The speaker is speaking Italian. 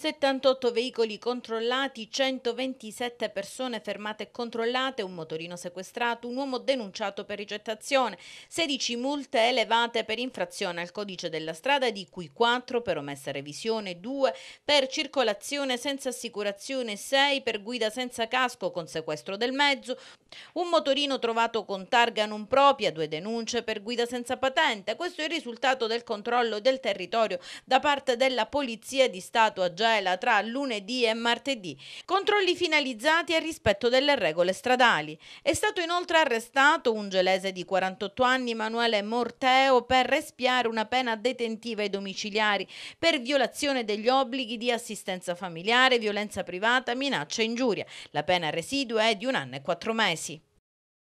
78 veicoli controllati, 127 persone fermate e controllate, un motorino sequestrato, un uomo denunciato per ricettazione, 16 multe elevate per infrazione al codice della strada, di cui 4 per omessa revisione, 2 per circolazione senza assicurazione, 6 per guida senza casco con sequestro del mezzo, un motorino trovato con targa non propria, 2 denunce per guida senza patente. Questo è il risultato del controllo del territorio da parte della Polizia di Stato a Genova cautela tra lunedì e martedì, controlli finalizzati al rispetto delle regole stradali. È stato inoltre arrestato un gelese di 48 anni, Manuele Morteo, per espiare una pena detentiva ai domiciliari per violazione degli obblighi di assistenza familiare, violenza privata, minaccia e ingiuria. La pena residua è di un anno e quattro mesi.